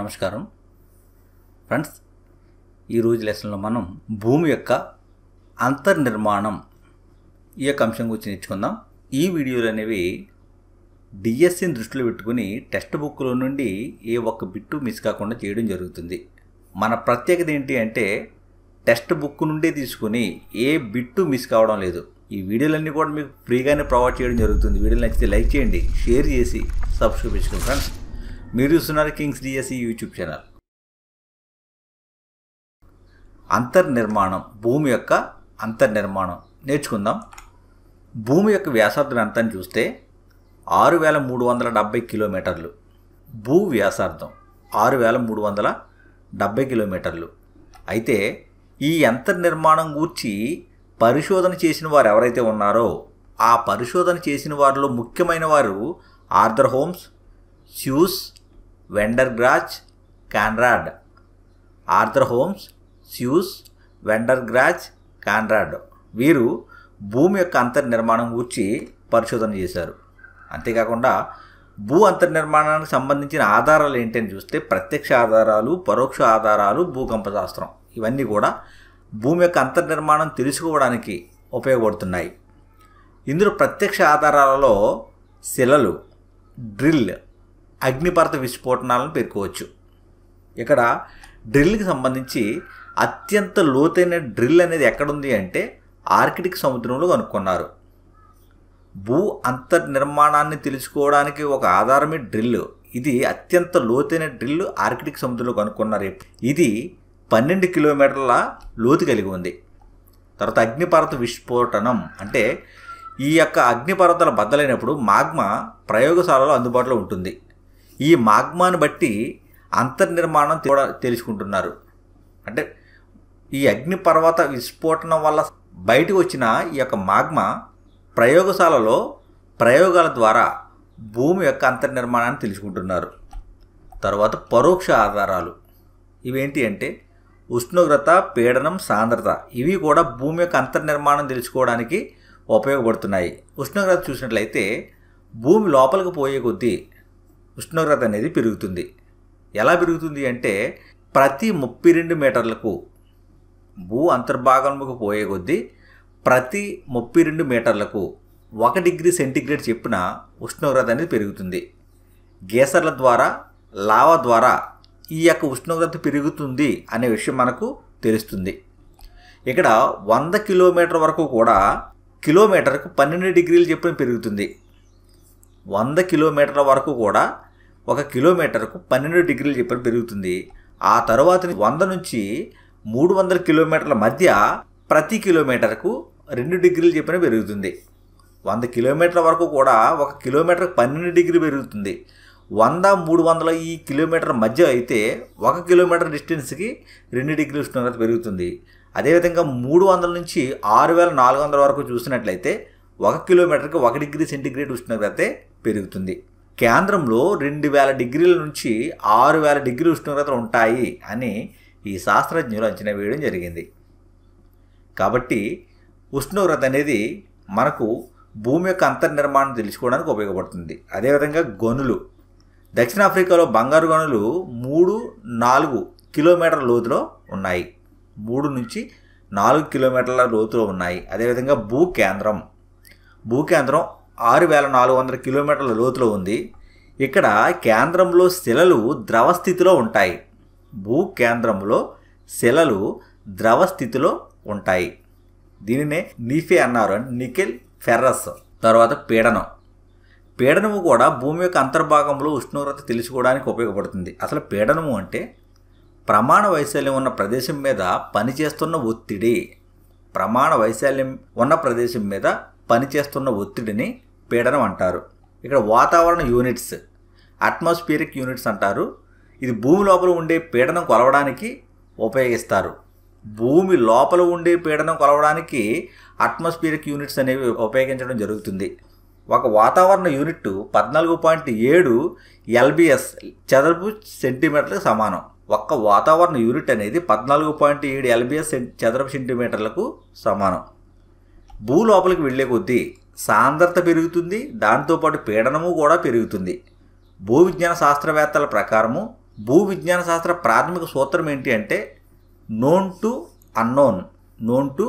నమస్కారం ఫ్రెండ్స్ ఈరోజు లెసన్లో మనం భూమి యొక్క అంతర్నిర్మాణం ఈ యొక్క అంశం గురించి నేర్చుకుందాం ఈ వీడియోలు అనేవి డిఎస్సిని దృష్టిలో పెట్టుకుని టెక్స్ట్ బుక్లో నుండి ఏ ఒక్క బిట్టు మిస్ కాకుండా చేయడం జరుగుతుంది మన ప్రత్యేకత ఏంటి అంటే టెక్స్ట్ బుక్ నుండే తీసుకుని ఏ బిట్టు మిస్ కావడం లేదు ఈ వీడియోలన్నీ కూడా మీకు ఫ్రీగానే ప్రొవైడ్ చేయడం జరుగుతుంది వీడియోలు నచ్చితే లైక్ చేయండి షేర్ చేసి సబ్స్క్రైబ్ చేసుకోండి ఫ్రెండ్స్ మీరు చూస్తున్నారు కింగ్స్ డిఎస్సి యూట్యూబ్ ఛానల్ అంతర్నిర్మాణం భూమి యొక్క అంతర్నిర్మాణం నేర్చుకుందాం భూమి యొక్క వ్యాసార్థం ఎంతని చూస్తే ఆరు వేల మూడు వందల డెబ్బై కిలోమీటర్లు భూ వ్యాసార్థం ఆరు వేల మూడు వందల డెబ్బై కిలోమీటర్లు అయితే ఈ అంతర్నిర్మాణం గూర్చి పరిశోధన చేసిన వారు ఎవరైతే ఉన్నారో ఆ పరిశోధన చేసిన వారిలో ముఖ్యమైన వారు Arthur Holmes Suess van der Gracht Conrad Arthur Holmes Suess van der Gracht Conrad వీరు భూమి యొక్క అంతర్నిర్మాణం గురించి పరిశోధన చేశారు అంతేకాకుండా భూ అంతర్నిర్మాణానికి సంబంధించిన ఆధారాలు ఏంటని చూస్తే ప్రత్యక్ష ఆధారాలు పరోక్ష ఆధారాలు భూకంప శాస్త్రం ఇవన్నీ కూడా భూమి యొక్క అంతర్నిర్మాణం తెలుసుకోవడానికి ఉపయోగపడుతున్నాయి ఇందులో ప్రత్యక్ష ఆధారాలలో శిలలు డ్రిల్ అగ్నిపర్వత విస్ఫోటనాలను పేర్కోవచ్చు ఇక్కడ డ్రిల్కి సంబంధించి అత్యంత లోతైన డ్రిల్ అనేది ఎక్కడుంది అంటే ఆర్కిటిక్ సముద్రంలో కనుక్కున్నారు భూ అంతర్నిర్మాణాన్ని తెలుసుకోవడానికి ఒక ఆధారమే డ్రిల్ ఇది అత్యంత లోతైన డ్రిల్ ఆర్కిటిక్ సముద్రంలో కనుక్కున్నారు ఇది పన్నెండు కిలోమీటర్ల లోతు కలిగి ఉంది తర్వాత అగ్నిపర్వత విస్ఫోటనం అంటే ఈ యొక్క అగ్నిపర్వతాలు బద్దలైనప్పుడు మాగ్మా ప్రయోగశాలలో అందుబాటులో ఉంటుంది ఈ మాగ్మాను బట్టి అంతర్నిర్మాణం కూడా తెలుసుకుంటున్నారు అంటే ఈ అగ్నిపర్వత విస్ఫోటనం వల్ల బయటకు వచ్చిన ఈ యొక్క మాగ్మా ప్రయోగశాలలో ప్రయోగాల ద్వారా భూమి యొక్క అంతర్నిర్మాణాన్ని తెలుసుకుంటున్నారు తర్వాత పరోక్ష ఆధారాలు ఇవేంటి అంటే ఉష్ణోగ్రత పీడనం సాంద్రత ఇవి కూడా భూమి యొక్క అంతర్నిర్మాణం తెలుసుకోవడానికి ఉపయోగపడుతున్నాయి ఉష్ణోగ్రత చూసినట్లయితే భూమి లోపలికి పోయే కొద్దీ ఉష్ణోగ్రత అనేది పెరుగుతుంది ఎలా పెరుగుతుంది అంటే ప్రతి ముప్పై రెండు మీటర్లకు భూ అంతర్భాగంలోకి పోయే కొద్దీ ప్రతి ముప్పై రెండు మీటర్లకు ఒక డిగ్రీ సెంటీగ్రేడ్ చెప్పిన ఉష్ణోగ్రత అనేది పెరుగుతుంది గేసర్ల ద్వారా లావా ద్వారా ఈ యొక్క ఉష్ణోగ్రత పెరుగుతుంది అనే విషయం మనకు తెలుస్తుంది ఇక్కడ వంద కిలోమీటర్ వరకు కూడా కిలోమీటర్కు పన్నెండు డిగ్రీలు చెప్పిన పెరుగుతుంది వంద కిలోమీటర్ల వరకు కూడా ఒక కిలోమీటర్కు పన్నెండు డిగ్రీల చెప్పిన పెరుగుతుంది ఆ తర్వాత వంద నుంచి మూడు వందల కిలోమీటర్ల మధ్య ప్రతి కిలోమీటర్కు రెండు డిగ్రీల చెప్పిన పెరుగుతుంది వంద కిలోమీటర్ల వరకు కూడా ఒక కిలోమీటర్ పన్నెండు డిగ్రీ పెరుగుతుంది వంద మూడు వందల ఈ కిలోమీటర్ మధ్య అయితే ఒక కిలోమీటర్ డిస్టెన్స్కి రెండు డిగ్రీ ఉష్ణోగ్రత పెరుగుతుంది అదేవిధంగా మూడు వందల నుంచి ఆరు వేల నాలుగు వందల వరకు చూసినట్లయితే ఒక కిలోమీటర్కి ఒక డిగ్రీ సెంటీగ్రేడ్ ఉష్ణోగ్రతే పెరుగుతుంది కేంద్రంలో రెండు వేల డిగ్రీల నుంచి ఆరు వేల డిగ్రీ ఉష్ణోగ్రతలు ఉంటాయి అని ఈ శాస్త్రజ్ఞులు అంచనా వేయడం జరిగింది కాబట్టి ఉష్ణోగ్రత అనేది మనకు భూమి యొక్క అంతర్నిర్మాణం తెలుసుకోవడానికి ఉపయోగపడుతుంది అదేవిధంగా గనులు దక్షిణాఫ్రికాలో బంగారు గనులు మూడు నాలుగు కిలోమీటర్ల లోతులో ఉన్నాయి మూడు నుంచి నాలుగు కిలోమీటర్ల లోతులో ఉన్నాయి అదేవిధంగా భూ కేంద్రం ఆరు వేల నాలుగు వందల కిలోమీటర్ల లోతులో ఉంది ఇక్కడ కేంద్రంలో శిలలు ద్రవ స్థితిలో ఉంటాయి భూ కేంద్రంలో శిలలు ద్రవ స్థితిలో ఉంటాయి దీనినే నీఫే అన్నారు నికెల్ ఫెర్రస్ తర్వాత పీడనం పీడనము కూడా భూమి యొక్క అంతర్భాగంలో ఉష్ణోగ్రత తెలుసుకోవడానికి ఉపయోగపడుతుంది అసలు పీడనము అంటే ప్రమాణ వైశాల్యం ఉన్న ప్రదేశం మీద పనిచేస్తున్న ఒత్తిడి ప్రమాణ వైశాల్యం ఉన్న ప్రదేశం మీద పనిచేస్తున్న ఒత్తిడిని పీడనం అంటారు ఇక్కడ వాతావరణ యూనిట్స్ అట్మాస్ఫియరిక్ యూనిట్స్ అంటారు ఇది భూమి లోపల ఉండే పీడనం కొలవడానికి ఉపయోగిస్తారు భూమి లోపల ఉండే పీడనం కొలవడానికి అట్మాస్ఫియరిక్ యూనిట్స్ అనేవి ఉపయోగించడం జరుగుతుంది ఒక వాతావరణ యూనిట్ పద్నాలుగు పాయింట్ ఏడు ఎల్బిఎస్ చదరపు సెంటీమీటర్లకు సమానం ఒక్క వాతావరణ యూనిట్ అనేది పద్నాలుగు పాయింట్ ఏడు ఎల్బిఎస్ చదరపు సెంటీమీటర్లకు సమానం లోపలికి వెళ్ళే కొద్దీ సాంద్రత పెరుగుతుంది దాంతోపాటు పీడనము కూడా పెరుగుతుంది భూ విజ్ఞాన శాస్త్రవేత్తల ప్రకారము భూ విజ్ఞాన శాస్త్ర ప్రాథమిక సూత్రం ఏంటి అంటే known to unknown known to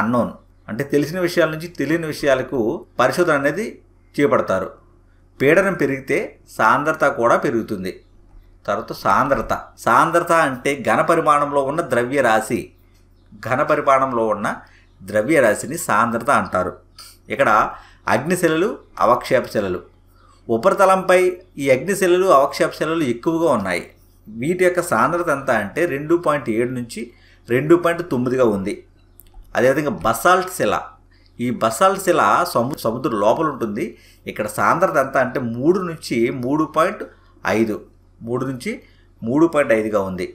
unknown అంటే తెలిసిన విషయాల నుంచి తెలియని విషయాలకు పరిశోధన అనేది చేపడతారు పీడనం పెరిగితే సాంద్రత కూడా పెరుగుతుంది తర్వాత సాంద్రత సాంద్రత అంటే ఘన పరిమాణంలో ఉన్న ద్రవ్యరాశి ఘన పరిమాణంలో ఉన్న ద్రవ్యరాశిని సాంద్రత అంటారు ఇక్కడ అగ్నిశిలలు అవక్షేపశిలలు ఉపరితలంపై ఈ అగ్నిశిలలు అవక్షేపశిలలు ఎక్కువగా ఉన్నాయి వీటి యొక్క సాంద్రత ఎంత అంటే రెండు పాయింట్ ఏడు నుంచి రెండు పాయింట్ తొమ్మిదిగా ఉంది అదేవిధంగా బసాల్ట్ శిల ఈ బసాల్ట్ శిల సము సముద్ర లోపల ఉంటుంది ఇక్కడ సాంద్రత ఎంత అంటే మూడు నుంచి మూడు పాయింట్ ఐదు మూడు నుంచి మూడు పాయింట్ ఐదుగా ఉంది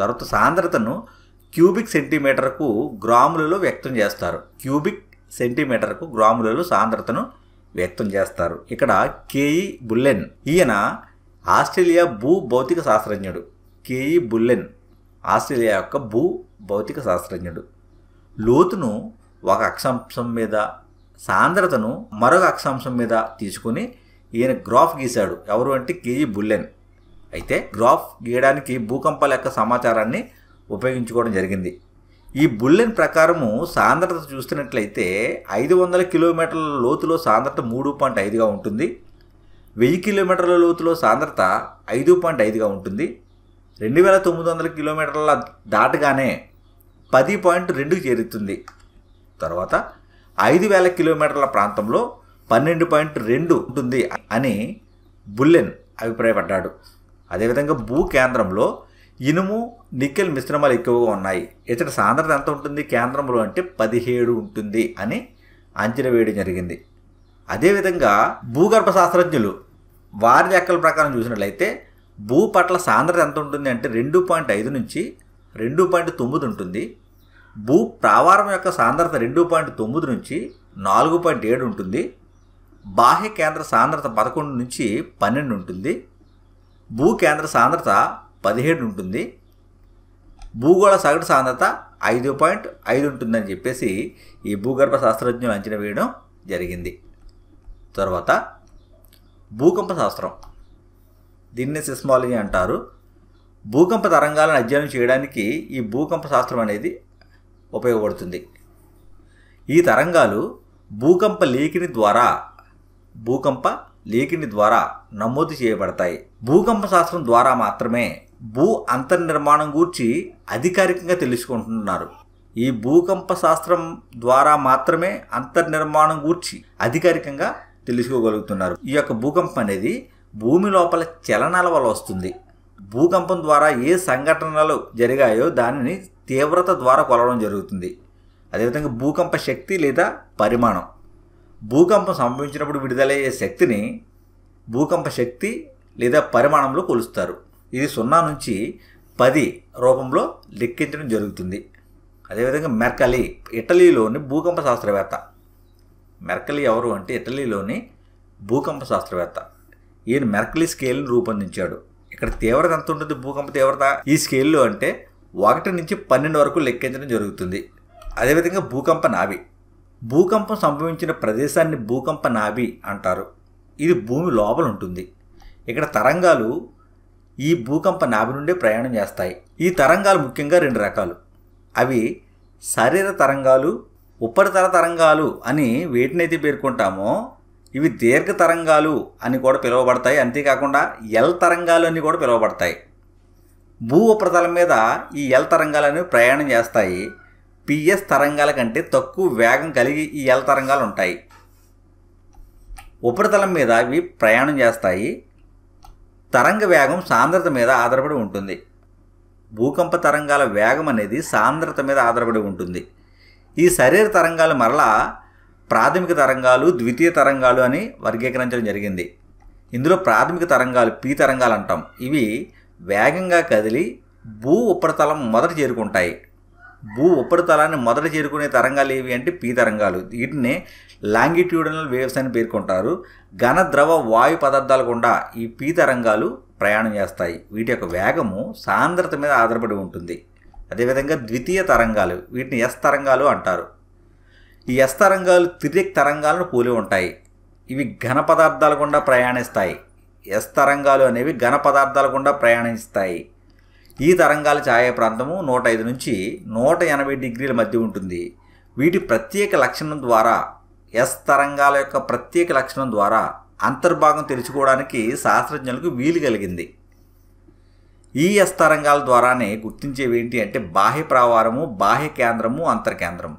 తర్వాత సాంద్రతను క్యూబిక్ సెంటీమీటర్కు గ్రాములలో వ్యక్తం చేస్తారు క్యూబిక్ సెంటీమీటర్కు గ్రాములలో సాంద్రతను వ్యక్తం చేస్తారు ఇక్కడ కేఈ బుల్లెన్ ఈయన ఆస్ట్రేలియా భూ భౌతిక శాస్త్రజ్ఞుడు కేఈ బుల్లెన్ ఆస్ట్రేలియా యొక్క భూ భౌతిక శాస్త్రజ్ఞుడు లోతును ఒక అక్షాంశం మీద సాంద్రతను మరొక అక్షాంశం మీద తీసుకుని ఈయన గ్రాఫ్ గీశాడు ఎవరు అంటే కేఈ బుల్లెన్ అయితే గ్రాఫ్ గీయడానికి భూకంపాల యొక్క సమాచారాన్ని ఉపయోగించుకోవడం జరిగింది ఈ బుల్లెన్ ప్రకారము సాంద్రత చూస్తున్నట్లయితే ఐదు వందల కిలోమీటర్ల లోతులో సాంద్రత మూడు పాయింట్ ఐదుగా ఉంటుంది వెయ్యి కిలోమీటర్ల లోతులో సాంద్రత ఐదు పాయింట్ ఐదుగా ఉంటుంది రెండు వేల తొమ్మిది వందల కిలోమీటర్ల దాటగానే పది పాయింట్ రెండుకు చేరుతుంది తర్వాత ఐదు వేల కిలోమీటర్ల ప్రాంతంలో పన్నెండు పాయింట్ రెండు ఉంటుంది అని బుల్లెన్ అభిప్రాయపడ్డాడు అదేవిధంగా భూ కేంద్రంలో ఇనుము నికెల్ మిశ్రమాలు ఎక్కువగా ఉన్నాయి ఇతడి సాంద్రత ఎంత ఉంటుంది కేంద్రంలో అంటే పదిహేడు ఉంటుంది అని అంచనా వేయడం జరిగింది అదేవిధంగా భూగర్భ శాస్త్రజ్ఞులు వారి లెక్కల ప్రకారం చూసినట్లయితే భూ పట్ల సాంద్రత ఎంత ఉంటుంది అంటే రెండు పాయింట్ ఐదు నుంచి రెండు పాయింట్ తొమ్మిది ఉంటుంది భూ ప్రావారం యొక్క సాంద్రత రెండు పాయింట్ తొమ్మిది నుంచి నాలుగు పాయింట్ ఏడు ఉంటుంది బాహ్య కేంద్ర సాంద్రత పదకొండు నుంచి పన్నెండు ఉంటుంది భూ కేంద్ర సాంద్రత పదిహేడు ఉంటుంది భూగోళ సగటు సాంద్రత ఐదు పాయింట్ ఐదు ఉంటుందని చెప్పేసి ఈ భూగర్భ శాస్త్రజ్ఞులు అంచనా వేయడం జరిగింది తర్వాత భూకంప శాస్త్రం దీన్ని సిస్మాలజీ అంటారు భూకంప తరంగాలను అధ్యయనం చేయడానికి ఈ భూకంప శాస్త్రం అనేది ఉపయోగపడుతుంది ఈ తరంగాలు భూకంప లేఖిని ద్వారా భూకంప లేఖిని ద్వారా నమోదు చేయబడతాయి భూకంప శాస్త్రం ద్వారా మాత్రమే భూ అంతర్నిర్మాణం గూర్చి అధికారికంగా తెలుసుకుంటున్నారు ఈ భూకంప శాస్త్రం ద్వారా మాత్రమే అంతర్నిర్మాణం గూర్చి అధికారికంగా తెలుసుకోగలుగుతున్నారు ఈ యొక్క భూకంపం అనేది భూమి లోపల చలనాల వల్ల వస్తుంది భూకంపం ద్వారా ఏ సంఘటనలు జరిగాయో దానిని తీవ్రత ద్వారా కొలవడం జరుగుతుంది అదేవిధంగా భూకంప శక్తి లేదా పరిమాణం భూకంపం సంభవించినప్పుడు విడుదలయ్యే శక్తిని భూకంప శక్తి లేదా పరిమాణంలో కొలుస్తారు ఇది సున్నా నుంచి పది రూపంలో లెక్కించడం జరుగుతుంది అదేవిధంగా మెర్కలి ఇటలీలోని భూకంప శాస్త్రవేత్త మెర్కలి ఎవరు అంటే ఇటలీలోని భూకంప శాస్త్రవేత్త ఈయన మెర్కలి స్కేల్ని రూపొందించాడు ఇక్కడ తీవ్రత ఎంత ఉంటుంది భూకంప తీవ్రత ఈ స్కేల్లో అంటే ఒకటి నుంచి పన్నెండు వరకు లెక్కించడం జరుగుతుంది అదేవిధంగా భూకంప నాభి భూకంపం సంభవించిన ప్రదేశాన్ని భూకంప నాభి అంటారు ఇది భూమి లోపల ఉంటుంది ఇక్కడ తరంగాలు ఈ భూకంప నాభి నుండే ప్రయాణం చేస్తాయి ఈ తరంగాలు ముఖ్యంగా రెండు రకాలు అవి శరీర తరంగాలు ఉపరితల తరంగాలు అని వేటినైతే పేర్కొంటామో ఇవి దీర్ఘ తరంగాలు అని కూడా పిలువబడతాయి అంతేకాకుండా ఎల్ తరంగాలు అని కూడా పిలువబడతాయి భూ ఉపరితలం మీద ఈ ఎల్ తరంగాలు అనేవి ప్రయాణం చేస్తాయి పిఎస్ తరంగాల కంటే తక్కువ వేగం కలిగి ఈ ఎల్ తరంగాలు ఉంటాయి ఉపరితలం మీద ఇవి ప్రయాణం చేస్తాయి తరంగ వేగం సాంద్రత మీద ఆధారపడి ఉంటుంది భూకంప తరంగాల వేగం అనేది సాంద్రత మీద ఆధారపడి ఉంటుంది ఈ శరీర తరంగాలు మరలా ప్రాథమిక తరంగాలు ద్వితీయ తరంగాలు అని వర్గీకరించడం జరిగింది ఇందులో ప్రాథమిక తరంగాలు పీ తరంగాలు అంటాం ఇవి వేగంగా కదిలి భూ ఉపరితలం మొదట చేరుకుంటాయి భూ ఉపరితలాన్ని మొదట చేరుకునే తరంగాలు ఏవి అంటే పీ తరంగాలు వీటిని లాంగిట్యూడనల్ వేవ్స్ అని పేర్కొంటారు ఘన ద్రవ వాయు పదార్థాలు గుండా ఈ పీ తరంగాలు ప్రయాణం చేస్తాయి వీటి యొక్క వేగము సాంద్రత మీద ఆధారపడి ఉంటుంది అదేవిధంగా ద్వితీయ తరంగాలు వీటిని ఎస్ తరంగాలు అంటారు ఈ ఎస్ తరంగాలు తిరిగి తరంగాలను పోలి ఉంటాయి ఇవి ఘన పదార్థాలు గుండా ప్రయాణిస్తాయి ఎస్ తరంగాలు అనేవి ఘన పదార్థాల గుండా ప్రయాణిస్తాయి ఈ తరంగాల ఛాయ ప్రాంతము నూట ఐదు నుంచి నూట ఎనభై డిగ్రీల మధ్య ఉంటుంది వీటి ప్రత్యేక లక్షణం ద్వారా ఎస్ తరంగాల యొక్క ప్రత్యేక లక్షణం ద్వారా అంతర్భాగం తెలుసుకోవడానికి శాస్త్రజ్ఞులకు వీలు కలిగింది ఈ ఎస్ తరంగాల ద్వారానే గుర్తించేవి ఏంటి అంటే బాహ్య ప్రావారము బాహ్య కేంద్రము అంతర్కేంద్రము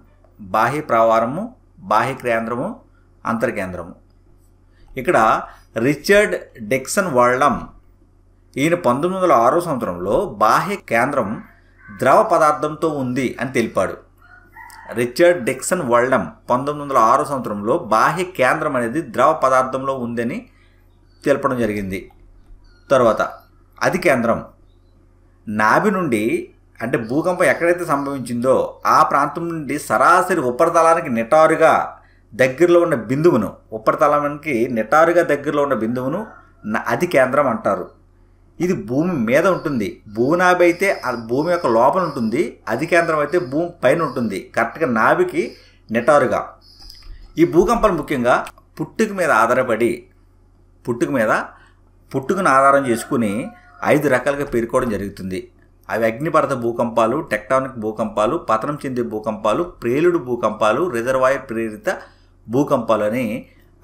బాహ్య ప్రావారము బాహ్య కేంద్రము అంతర్కేంద్రము ఇక్కడ రిచర్డ్ డెక్సన్ వరల్డమ్ ఈయన పంతొమ్మిది వందల ఆరో సంవత్సరంలో బాహ్య కేంద్రం ద్రవ పదార్థంతో ఉంది అని తెలిపాడు రిచర్డ్ డిక్సన్ వల్డమ్ పంతొమ్మిది వందల ఆరో సంవత్సరంలో బాహ్య కేంద్రం అనేది ద్రవ పదార్థంలో ఉందని తెలపడం జరిగింది తర్వాత అది కేంద్రం నాభి నుండి అంటే భూకంపం ఎక్కడైతే సంభవించిందో ఆ ప్రాంతం నుండి సరాసరి ఉపరితలానికి నిటారుగా దగ్గరలో ఉన్న బిందువును ఉపరితలానికి నిటారుగా దగ్గరలో ఉన్న బిందువును అది కేంద్రం అంటారు ఇది భూమి మీద ఉంటుంది భూనాభి అయితే భూమి యొక్క లోపల ఉంటుంది అధి కేంద్రం అయితే భూమి పైన ఉంటుంది కరెక్ట్గా నాభికి నెటారుగా ఈ భూకంపాలు ముఖ్యంగా పుట్టుక మీద ఆధారపడి పుట్టుక మీద పుట్టుకను ఆధారం చేసుకుని ఐదు రకాలుగా పేర్కోవడం జరుగుతుంది అవి అగ్నిపర్త భూకంపాలు టెక్టానిక్ భూకంపాలు పతనం చెందే భూకంపాలు ప్రేలుడు భూకంపాలు రిజర్వాయర్ ప్రేరిత భూకంపాలు అని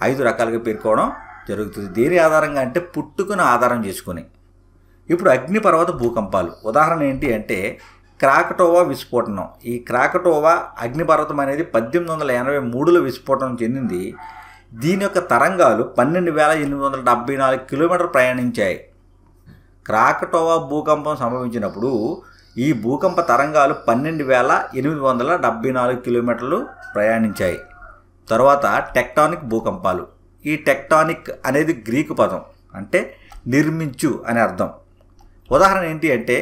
ఐదు రకాలుగా పేర్కోవడం జరుగుతుంది దేని ఆధారంగా అంటే పుట్టుకను ఆధారం చేసుకుని ఇప్పుడు అగ్నిపర్వత భూకంపాలు ఉదాహరణ ఏంటి అంటే క్రాకటోవా విస్ఫోటనం ఈ క్రాకటోవా అగ్నిపర్వతం అనేది పద్దెనిమిది వందల ఎనభై మూడులో విస్ఫోటనం చెందింది దీని యొక్క తరంగాలు పన్నెండు వేల ఎనిమిది వందల డెబ్బై నాలుగు కిలోమీటర్ ప్రయాణించాయి క్రాకటోవా భూకంపం సంభవించినప్పుడు ఈ భూకంప తరంగాలు పన్నెండు వేల ఎనిమిది వందల డెబ్బై నాలుగు కిలోమీటర్లు ప్రయాణించాయి తర్వాత టెక్టానిక్ భూకంపాలు ఈ టెక్టానిక్ అనేది గ్రీకు పదం అంటే నిర్మించు అని అర్థం ఉదాహరణ ఏంటి అంటే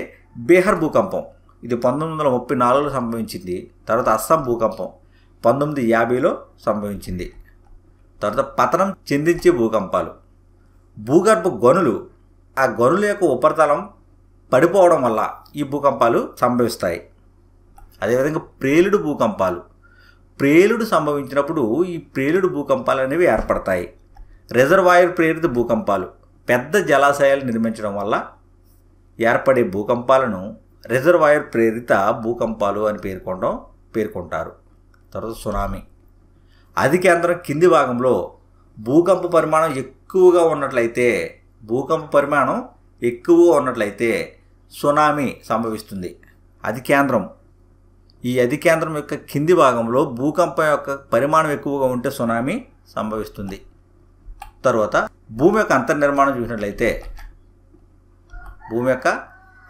బీహార్ భూకంపం ఇది పంతొమ్మిది వందల ముప్పై నాలుగులో సంభవించింది తర్వాత అస్సాం భూకంపం పంతొమ్మిది యాభైలో సంభవించింది తర్వాత పతనం చెందించే భూకంపాలు భూగర్భ గనులు ఆ గనుల యొక్క ఉపరితలం పడిపోవడం వల్ల ఈ భూకంపాలు సంభవిస్తాయి అదేవిధంగా ప్రేలుడు భూకంపాలు ప్రేలుడు సంభవించినప్పుడు ఈ ప్రేలుడు భూకంపాలు అనేవి ఏర్పడతాయి రిజర్వాయర్ ప్రేరిత భూకంపాలు పెద్ద జలాశయాలు నిర్మించడం వల్ల ఏర్పడే భూకంపాలను రిజర్వాయర్ ప్రేరిత భూకంపాలు అని పేర్కొనడం పేర్కొంటారు తర్వాత సునామీ అది కేంద్రం కింది భాగంలో భూకంప పరిమాణం ఎక్కువగా ఉన్నట్లయితే భూకంప పరిమాణం ఎక్కువగా ఉన్నట్లయితే సునామీ సంభవిస్తుంది అది కేంద్రం ఈ అది కేంద్రం యొక్క కింది భాగంలో భూకంపం యొక్క పరిమాణం ఎక్కువగా ఉంటే సునామీ సంభవిస్తుంది తర్వాత భూమి యొక్క అంతర్నిర్మాణం చూసినట్లయితే భూమి యొక్క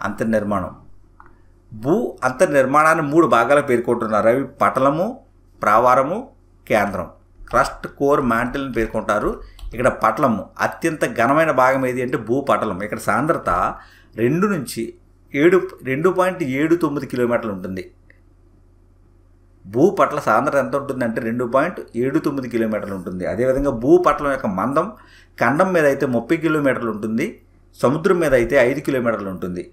అంతర్నిర్మాణం భూ అంతర్నిర్మాణాన్ని మూడు భాగాలు పేర్కొంటున్నారు అవి పటలము ప్రావారము కేంద్రం క్రస్ట్ కోర్ మ్యాంటిల్ని పేర్కొంటారు ఇక్కడ పటలము అత్యంత ఘనమైన భాగం ఏది అంటే భూపటలం ఇక్కడ సాంద్రత రెండు నుంచి ఏడు రెండు పాయింట్ ఏడు తొమ్మిది కిలోమీటర్లు ఉంటుంది భూపట్ల సాంద్రత ఎంత ఉంటుంది అంటే రెండు పాయింట్ ఏడు తొమ్మిది కిలోమీటర్లు ఉంటుంది అదేవిధంగా భూపట్లం యొక్క మందం ఖండం మీద అయితే ముప్పై కిలోమీటర్లు ఉంటుంది సముద్రం మీద అయితే ఐదు కిలోమీటర్లు ఉంటుంది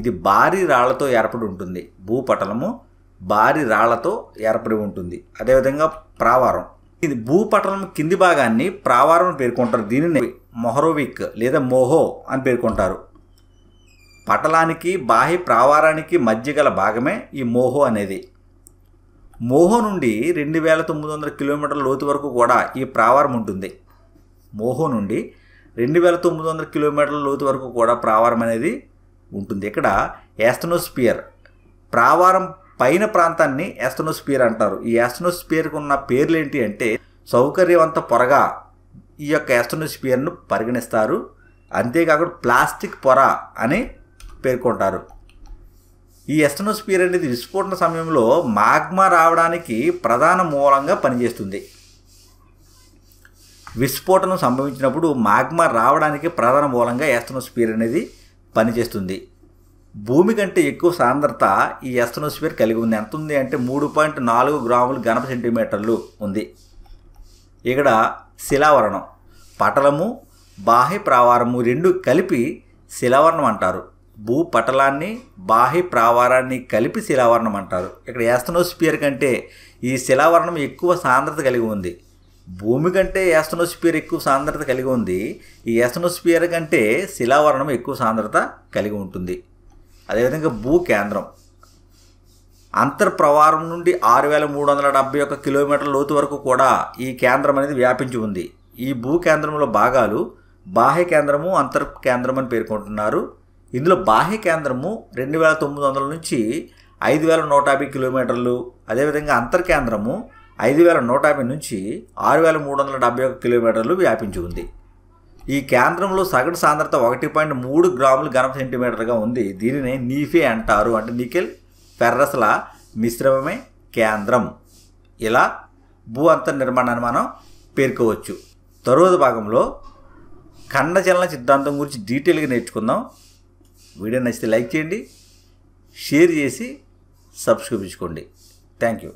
ఇది భారీ రాళ్లతో ఏర్పడి ఉంటుంది భూపటలము భారీ రాళ్లతో ఏర్పడి ఉంటుంది అదేవిధంగా ప్రావారం ఇది భూపటలం కింది భాగాన్ని ప్రావారం పేర్కొంటారు దీనిని మొహరోవిక్ లేదా మోహో అని పేర్కొంటారు పటలానికి బాహ్య ప్రావారానికి మధ్య గల భాగమే ఈ మోహో అనేది మోహో నుండి రెండు వేల తొమ్మిది వందల కిలోమీటర్ల లోతు వరకు కూడా ఈ ప్రావారం ఉంటుంది మోహో నుండి రెండు వేల తొమ్మిది వందల కిలోమీటర్ల లోతు వరకు కూడా ప్రావారం అనేది ఉంటుంది ఇక్కడ యాస్టనోస్పియర్ ప్రావారం పైన ప్రాంతాన్ని యాస్టనోస్పియర్ అంటారు ఈ యాస్టనోస్పియర్కు ఉన్న పేర్లు ఏంటి అంటే సౌకర్యవంత పొరగా ఈ యొక్క యాస్టనోస్పియర్ను పరిగణిస్తారు అంతేకాకుండా ప్లాస్టిక్ పొర అని పేర్కొంటారు ఈ ఎస్టనోస్పియర్ అనేది విస్ఫోటన సమయంలో మాగ్మా రావడానికి ప్రధాన మూలంగా పనిచేస్తుంది విస్ఫోటనం సంభవించినప్పుడు మాగ్మా రావడానికి ప్రధాన మూలంగా ఎస్తనోస్ఫియర్ అనేది పనిచేస్తుంది భూమి కంటే ఎక్కువ సాంద్రత ఈ ఎస్తనోస్ఫియర్ కలిగి ఉంది ఎంత ఉంది అంటే మూడు పాయింట్ నాలుగు గ్రాములు గణప సెంటీమీటర్లు ఉంది ఇక్కడ శిలావరణం పటలము బాహ్య ప్రావారము రెండు కలిపి శిలావరణం అంటారు భూ పటలాన్ని బాహ్య ప్రావారాన్ని కలిపి శిలావరణం అంటారు ఇక్కడ యాస్తనోస్పియర్ కంటే ఈ శిలావరణం ఎక్కువ సాంద్రత కలిగి ఉంది భూమి కంటే యాస్టనోస్పియర్ ఎక్కువ సాంద్రత కలిగి ఉంది ఈ యాస్టనోస్పియర్ కంటే శిలావరణం ఎక్కువ సాంద్రత కలిగి ఉంటుంది అదేవిధంగా భూ కేంద్రం అంతర్ప్రవారం నుండి ఆరు వేల మూడు వందల డెబ్బై ఒక్క కిలోమీటర్ల లోతు వరకు కూడా ఈ కేంద్రం అనేది వ్యాపించి ఉంది ఈ భూ కేంద్రంలో భాగాలు బాహ్య కేంద్రము అంతర్ కేంద్రం అని పేర్కొంటున్నారు ఇందులో బాహ్య కేంద్రము రెండు వేల తొమ్మిది వందల నుంచి ఐదు వేల నూట యాభై కిలోమీటర్లు అదేవిధంగా అంతర్ కేంద్రము ఐదు వేల నూట యాభై నుంచి ఆరు వేల మూడు వందల డెబ్బై ఒక కిలోమీటర్లు వ్యాపించి ఉంది ఈ కేంద్రంలో సగటు సాంద్రత ఒకటి పాయింట్ మూడు గ్రాములు ఘన సెంటీమీటర్గా ఉంది దీనిని నీఫే అంటారు అంటే నికెల్ ఫెర్రస్ల మిశ్రమమే కేంద్రం ఇలా భూ అంతర్ నిర్మాణాన్ని మనం పేర్కోవచ్చు తరువాత భాగంలో ఖండచలన సిద్ధాంతం గురించి డీటెయిల్గా నేర్చుకుందాం వీడియో నచ్చితే లైక్ చేయండి షేర్ చేసి సబ్స్క్రైబ్ చేసుకోండి థ్యాంక్ యూ